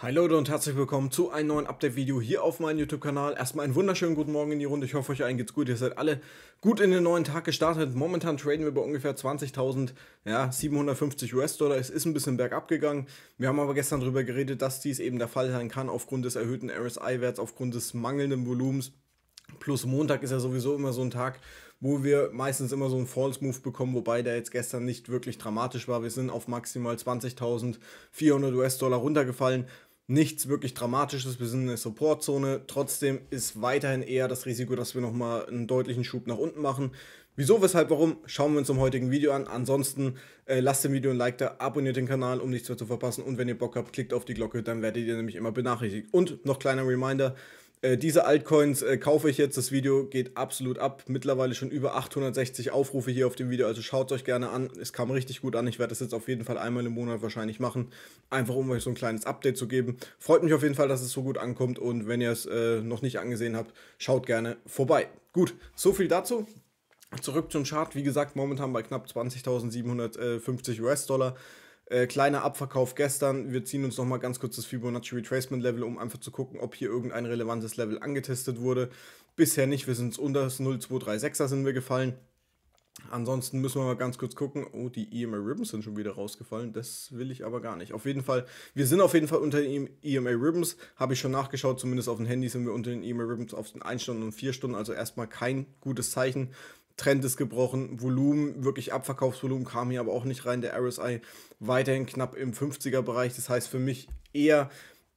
Hi Leute und herzlich willkommen zu einem neuen Update-Video hier auf meinem YouTube-Kanal. Erstmal einen wunderschönen guten Morgen in die Runde. Ich hoffe, euch allen geht's gut. Ihr seid alle gut in den neuen Tag gestartet. Momentan traden wir bei ungefähr 20.750 ja, US-Dollar. Es ist ein bisschen bergab gegangen. Wir haben aber gestern darüber geredet, dass dies eben der Fall sein kann aufgrund des erhöhten RSI-Werts, aufgrund des mangelnden Volumens. Plus Montag ist ja sowieso immer so ein Tag, wo wir meistens immer so einen False Move bekommen, wobei der jetzt gestern nicht wirklich dramatisch war. Wir sind auf maximal 20.400 US-Dollar runtergefallen nichts wirklich Dramatisches. Wir sind in der Supportzone. Trotzdem ist weiterhin eher das Risiko, dass wir nochmal einen deutlichen Schub nach unten machen. Wieso, weshalb, warum, schauen wir uns im heutigen Video an. Ansonsten äh, lasst dem Video ein Like da, abonniert den Kanal, um nichts mehr zu verpassen. Und wenn ihr Bock habt, klickt auf die Glocke, dann werdet ihr nämlich immer benachrichtigt. Und noch kleiner Reminder, äh, diese Altcoins äh, kaufe ich jetzt. Das Video geht absolut ab. Mittlerweile schon über 860 Aufrufe hier auf dem Video. Also schaut es euch gerne an. Es kam richtig gut an. Ich werde das jetzt auf jeden Fall einmal im Monat wahrscheinlich machen. Einfach um euch so ein kleines Update zu geben. Freut mich auf jeden Fall, dass es so gut ankommt. Und wenn ihr es äh, noch nicht angesehen habt, schaut gerne vorbei. Gut, so viel dazu. Zurück zum Chart. Wie gesagt, momentan bei knapp 20.750 US-Dollar. Äh, kleiner Abverkauf gestern. Wir ziehen uns nochmal ganz kurz das Fibonacci Retracement Level, um einfach zu gucken, ob hier irgendein relevantes Level angetestet wurde. Bisher nicht, wir sind unter das 0236er sind wir gefallen. Ansonsten müssen wir mal ganz kurz gucken. Oh, die EMA Ribbons sind schon wieder rausgefallen. Das will ich aber gar nicht. Auf jeden Fall, wir sind auf jeden Fall unter den EMA Ribbons. Habe ich schon nachgeschaut, zumindest auf dem Handy sind wir unter den EMA Ribbons auf den 1 Stunden und 4 Stunden. Also erstmal kein gutes Zeichen. Trend ist gebrochen. Volumen, wirklich Abverkaufsvolumen kam hier aber auch nicht rein. Der RSI weiterhin knapp im 50er-Bereich. Das heißt für mich eher,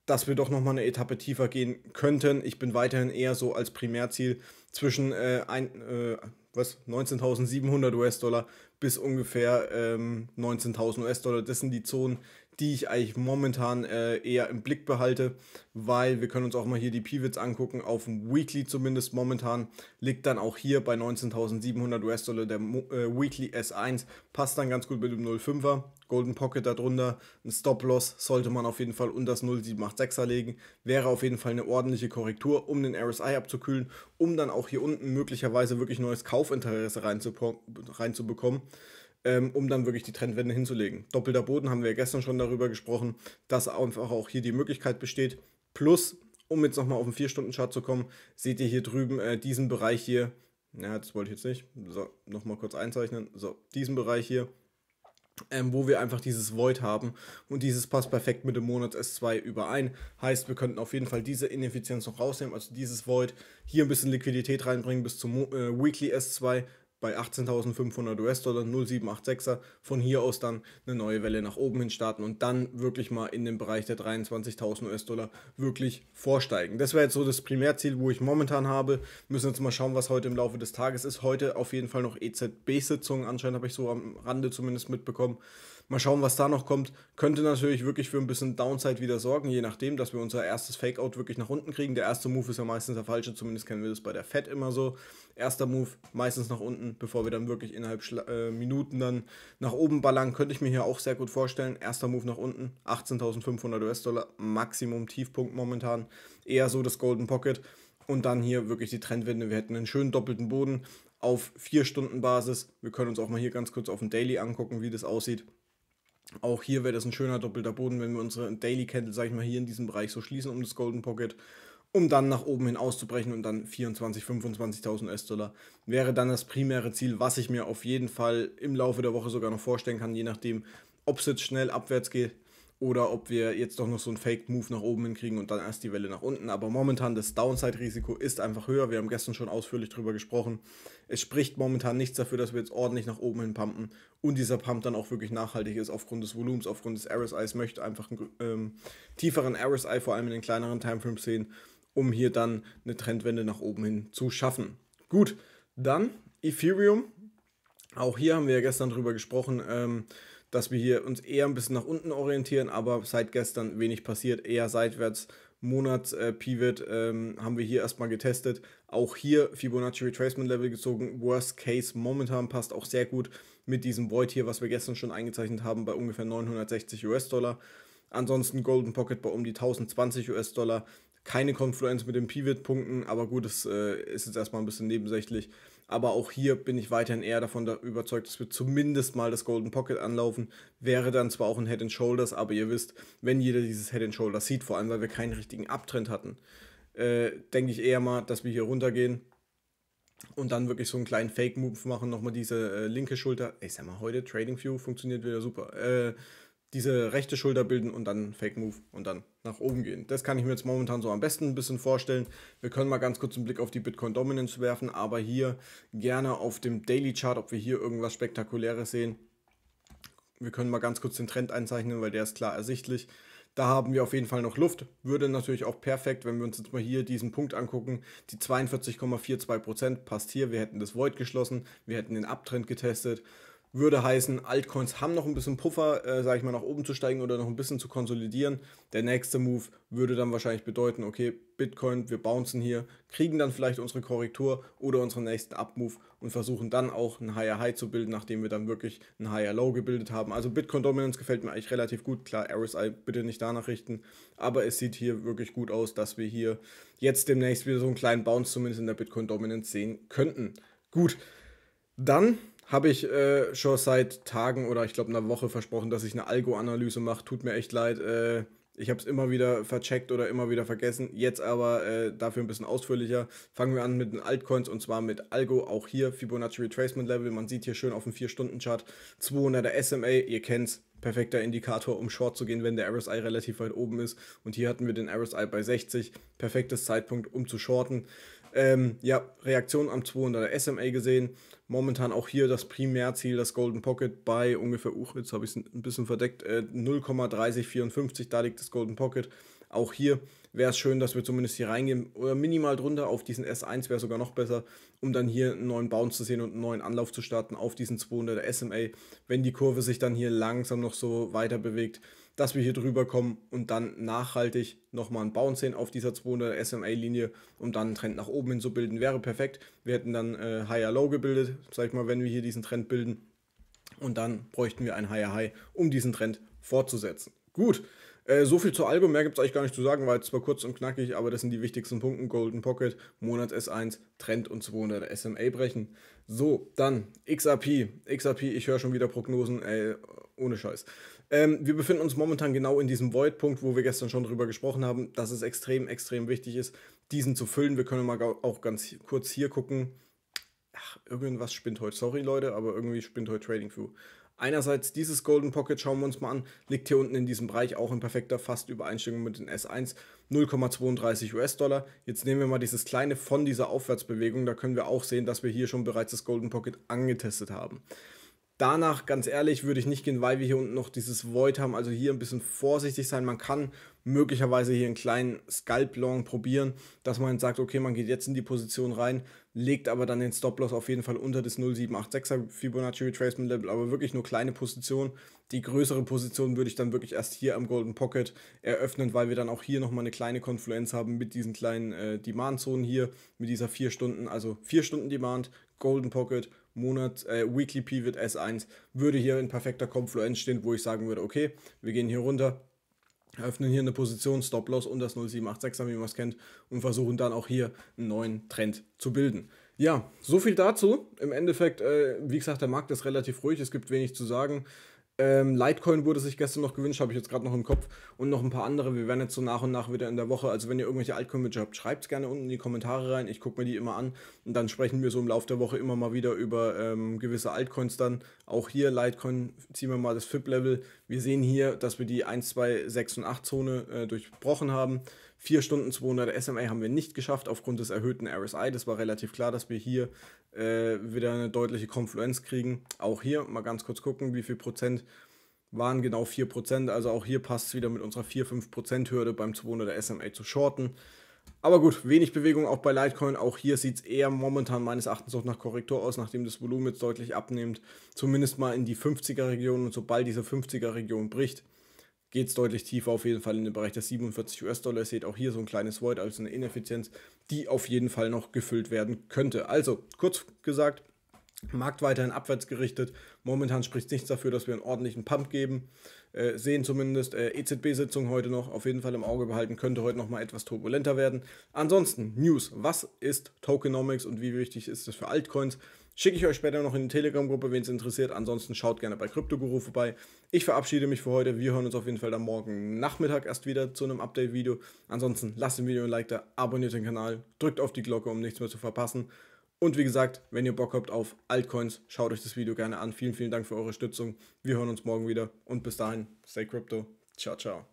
dass wir doch nochmal eine Etappe tiefer gehen könnten. Ich bin weiterhin eher so als Primärziel zwischen äh, ein, äh, was 19.700 US-Dollar bis ungefähr ähm, 19.000 US-Dollar. Das sind die Zonen, die ich eigentlich momentan äh, eher im Blick behalte, weil wir können uns auch mal hier die Pivots angucken, auf dem Weekly zumindest momentan, liegt dann auch hier bei 19.700 US-Dollar der äh, Weekly S1, passt dann ganz gut mit dem 05er, Golden Pocket darunter, ein Stop-Loss sollte man auf jeden Fall unter das 0786er legen, wäre auf jeden Fall eine ordentliche Korrektur, um den RSI abzukühlen, um dann auch hier unten möglicherweise wirklich neues Kaufinteresse reinzubekommen. Rein ähm, um dann wirklich die Trendwende hinzulegen. Doppelter Boden haben wir ja gestern schon darüber gesprochen, dass einfach auch hier die Möglichkeit besteht. Plus, um jetzt nochmal auf den 4-Stunden-Chart zu kommen, seht ihr hier drüben äh, diesen Bereich hier. Ja, das wollte ich jetzt nicht. So, nochmal kurz einzeichnen. So, diesen Bereich hier. Ähm, wo wir einfach dieses Void haben und dieses passt perfekt mit dem Monats S2 überein. Heißt, wir könnten auf jeden Fall diese Ineffizienz noch rausnehmen, also dieses Void, hier ein bisschen Liquidität reinbringen bis zum äh, Weekly S2 bei 18.500 US-Dollar, 0,786er, von hier aus dann eine neue Welle nach oben hin starten und dann wirklich mal in den Bereich der 23.000 US-Dollar wirklich vorsteigen. Das wäre jetzt so das Primärziel, wo ich momentan habe. Müssen jetzt mal schauen, was heute im Laufe des Tages ist. Heute auf jeden Fall noch EZB-Sitzungen, anscheinend habe ich so am Rande zumindest mitbekommen. Mal schauen, was da noch kommt. Könnte natürlich wirklich für ein bisschen Downside wieder sorgen, je nachdem, dass wir unser erstes Fakeout wirklich nach unten kriegen. Der erste Move ist ja meistens der falsche, zumindest kennen wir das bei der Fed immer so. Erster Move meistens nach unten, bevor wir dann wirklich innerhalb Schla äh, Minuten dann nach oben ballern. Könnte ich mir hier auch sehr gut vorstellen. Erster Move nach unten, 18.500 US-Dollar, Maximum Tiefpunkt momentan. Eher so das Golden Pocket. Und dann hier wirklich die Trendwende. Wir hätten einen schönen doppelten Boden auf 4-Stunden-Basis. Wir können uns auch mal hier ganz kurz auf dem Daily angucken, wie das aussieht. Auch hier wäre das ein schöner doppelter Boden, wenn wir unsere Daily Candle, sage ich mal, hier in diesem Bereich so schließen um das Golden Pocket, um dann nach oben hin auszubrechen und dann 24, 25.000 US-Dollar wäre dann das primäre Ziel, was ich mir auf jeden Fall im Laufe der Woche sogar noch vorstellen kann, je nachdem, ob es jetzt schnell abwärts geht oder ob wir jetzt doch noch so einen Fake-Move nach oben hinkriegen und dann erst die Welle nach unten. Aber momentan das Downside-Risiko ist einfach höher. Wir haben gestern schon ausführlich darüber gesprochen. Es spricht momentan nichts dafür, dass wir jetzt ordentlich nach oben hin pumpen und dieser Pump dann auch wirklich nachhaltig ist aufgrund des Volumens, aufgrund des RSIs. möchte einfach einen ähm, tieferen RSI, vor allem in den kleineren Timeframes sehen, um hier dann eine Trendwende nach oben hin zu schaffen. Gut, dann Ethereum. Auch hier haben wir ja gestern drüber gesprochen. Ähm, dass wir hier uns eher ein bisschen nach unten orientieren, aber seit gestern wenig passiert, eher seitwärts. Monats äh, Pivot ähm, haben wir hier erstmal getestet. Auch hier Fibonacci Retracement Level gezogen. Worst Case momentan passt auch sehr gut mit diesem Void hier, was wir gestern schon eingezeichnet haben, bei ungefähr 960 US-Dollar. Ansonsten Golden Pocket bei um die 1020 US-Dollar keine Konfluenz mit den Pivot-Punkten, aber gut, das äh, ist jetzt erstmal ein bisschen nebensächlich. Aber auch hier bin ich weiterhin eher davon überzeugt, dass wir zumindest mal das Golden Pocket anlaufen. Wäre dann zwar auch ein Head and Shoulders, aber ihr wisst, wenn jeder dieses Head and Shoulders sieht, vor allem weil wir keinen richtigen Abtrend hatten, äh, denke ich eher mal, dass wir hier runtergehen und dann wirklich so einen kleinen Fake-Move machen. Nochmal diese äh, linke Schulter. Ich sag mal, heute Trading View funktioniert wieder super. Äh, diese rechte Schulter bilden und dann Fake Move und dann nach oben gehen. Das kann ich mir jetzt momentan so am besten ein bisschen vorstellen. Wir können mal ganz kurz einen Blick auf die Bitcoin Dominance werfen, aber hier gerne auf dem Daily Chart, ob wir hier irgendwas Spektakuläres sehen. Wir können mal ganz kurz den Trend einzeichnen, weil der ist klar ersichtlich. Da haben wir auf jeden Fall noch Luft. Würde natürlich auch perfekt, wenn wir uns jetzt mal hier diesen Punkt angucken. Die 42,42% passt hier. Wir hätten das Void geschlossen. Wir hätten den Abtrend getestet. Würde heißen, Altcoins haben noch ein bisschen Puffer, äh, sage ich mal, nach oben zu steigen oder noch ein bisschen zu konsolidieren. Der nächste Move würde dann wahrscheinlich bedeuten, okay, Bitcoin, wir bouncen hier, kriegen dann vielleicht unsere Korrektur oder unseren nächsten Up-Move und versuchen dann auch ein Higher High zu bilden, nachdem wir dann wirklich ein Higher Low gebildet haben. Also Bitcoin Dominance gefällt mir eigentlich relativ gut. Klar, RSI bitte nicht danach richten, aber es sieht hier wirklich gut aus, dass wir hier jetzt demnächst wieder so einen kleinen Bounce zumindest in der Bitcoin Dominance sehen könnten. Gut, dann habe ich äh, schon seit Tagen oder ich glaube einer Woche versprochen, dass ich eine Algo-Analyse mache. Tut mir echt leid. Äh, ich habe es immer wieder vercheckt oder immer wieder vergessen. Jetzt aber äh, dafür ein bisschen ausführlicher. Fangen wir an mit den Altcoins und zwar mit Algo. Auch hier Fibonacci Retracement Level. Man sieht hier schön auf dem 4-Stunden-Chart 200er SMA. Ihr kennt es. Perfekter Indikator, um short zu gehen, wenn der RSI relativ weit oben ist. Und hier hatten wir den RSI bei 60. Perfektes Zeitpunkt, um zu shorten. Ähm, ja, Reaktion am 200er SMA gesehen. Momentan auch hier das Primärziel, das Golden Pocket bei ungefähr, uh, jetzt habe ich es ein bisschen verdeckt, äh, 0,3054, da liegt das Golden Pocket. Auch hier wäre es schön, dass wir zumindest hier reingehen oder minimal drunter auf diesen S1 wäre sogar noch besser, um dann hier einen neuen Bounce zu sehen und einen neuen Anlauf zu starten auf diesen 200er SMA. Wenn die Kurve sich dann hier langsam noch so weiter bewegt, dass wir hier drüber kommen und dann nachhaltig nochmal ein Bounce sehen auf dieser 200 SMA-Linie, um dann einen Trend nach oben hin zu bilden, wäre perfekt. Wir hätten dann äh, Higher Low gebildet, sag ich mal, wenn wir hier diesen Trend bilden. Und dann bräuchten wir ein Higher High, um diesen Trend fortzusetzen. Gut, äh, so viel zur Algo, mehr gibt es eigentlich gar nicht zu sagen, weil es zwar kurz und knackig, aber das sind die wichtigsten Punkte. Golden Pocket, Monat S1, Trend und 200 SMA brechen. So, dann XRP. XRP, ich höre schon wieder Prognosen, ey, ohne Scheiß. Ähm, wir befinden uns momentan genau in diesem Void-Punkt, wo wir gestern schon drüber gesprochen haben, dass es extrem, extrem wichtig ist, diesen zu füllen. Wir können mal auch ganz kurz hier gucken. Ach, irgendwas spinnt heute. Sorry, Leute, aber irgendwie spinnt heute Trading View. Einerseits dieses Golden Pocket schauen wir uns mal an, liegt hier unten in diesem Bereich auch in perfekter fast Übereinstimmung mit den S1 0,32 US-Dollar. Jetzt nehmen wir mal dieses kleine von dieser Aufwärtsbewegung, da können wir auch sehen, dass wir hier schon bereits das Golden Pocket angetestet haben. Danach, ganz ehrlich, würde ich nicht gehen, weil wir hier unten noch dieses Void haben. Also hier ein bisschen vorsichtig sein. Man kann möglicherweise hier einen kleinen Scalp-Long probieren, dass man sagt, okay, man geht jetzt in die Position rein, legt aber dann den Stop-Loss auf jeden Fall unter das 0786er Fibonacci Retracement Level, aber wirklich nur kleine Positionen. Die größere Position würde ich dann wirklich erst hier am Golden Pocket eröffnen, weil wir dann auch hier nochmal eine kleine Konfluenz haben mit diesen kleinen äh, Demand-Zonen hier, mit dieser 4 Stunden, also 4 Stunden Demand, Golden Pocket, Monat, äh, Weekly Pivot S1 würde hier in perfekter Konfluenz stehen, wo ich sagen würde, okay, wir gehen hier runter, öffnen hier eine Position Stop-Loss und das 0786 wie man es kennt, und versuchen dann auch hier einen neuen Trend zu bilden. Ja, so viel dazu. Im Endeffekt, äh, wie gesagt, der Markt ist relativ ruhig, es gibt wenig zu sagen. Ähm, Litecoin wurde sich gestern noch gewünscht, habe ich jetzt gerade noch im Kopf. Und noch ein paar andere. Wir werden jetzt so nach und nach wieder in der Woche. Also, wenn ihr irgendwelche Altcoin-Wünsche habt, schreibt es gerne unten in die Kommentare rein. Ich gucke mir die immer an. Und dann sprechen wir so im Laufe der Woche immer mal wieder über ähm, gewisse Altcoins dann. Auch hier Litecoin ziehen wir mal das FIP-Level. Wir sehen hier, dass wir die 1, 2, 6 und 8 Zone äh, durchbrochen haben. 4 Stunden 200 SMA haben wir nicht geschafft aufgrund des erhöhten RSI. Das war relativ klar, dass wir hier äh, wieder eine deutliche Konfluenz kriegen. Auch hier mal ganz kurz gucken, wie viel Prozent waren genau 4 Prozent. Also auch hier passt es wieder mit unserer 4-5 Prozent Hürde beim 200 SMA zu shorten. Aber gut, wenig Bewegung auch bei Litecoin. Auch hier sieht es eher momentan meines Erachtens auch nach Korrektur aus, nachdem das Volumen jetzt deutlich abnimmt. Zumindest mal in die 50er-Region. Und sobald diese 50er-Region bricht, geht es deutlich tiefer auf jeden Fall in den Bereich der 47 US-Dollar. Ihr Seht auch hier so ein kleines Void, also eine Ineffizienz, die auf jeden Fall noch gefüllt werden könnte. Also, kurz gesagt, Markt weiterhin abwärts gerichtet. Momentan spricht nichts dafür, dass wir einen ordentlichen Pump geben. Äh, sehen zumindest äh, EZB-Sitzung heute noch. Auf jeden Fall im Auge behalten. Könnte heute noch mal etwas turbulenter werden. Ansonsten News. Was ist Tokenomics und wie wichtig ist es für Altcoins? Schicke ich euch später noch in die Telegram-Gruppe, wen es interessiert. Ansonsten schaut gerne bei Kryptoguru vorbei. Ich verabschiede mich für heute. Wir hören uns auf jeden Fall dann Morgen Nachmittag erst wieder zu einem Update-Video. Ansonsten lasst dem Video ein Like da, abonniert den Kanal, drückt auf die Glocke, um nichts mehr zu verpassen. Und wie gesagt, wenn ihr Bock habt auf Altcoins, schaut euch das Video gerne an. Vielen, vielen Dank für eure Stützung. Wir hören uns morgen wieder und bis dahin, stay crypto. Ciao, ciao.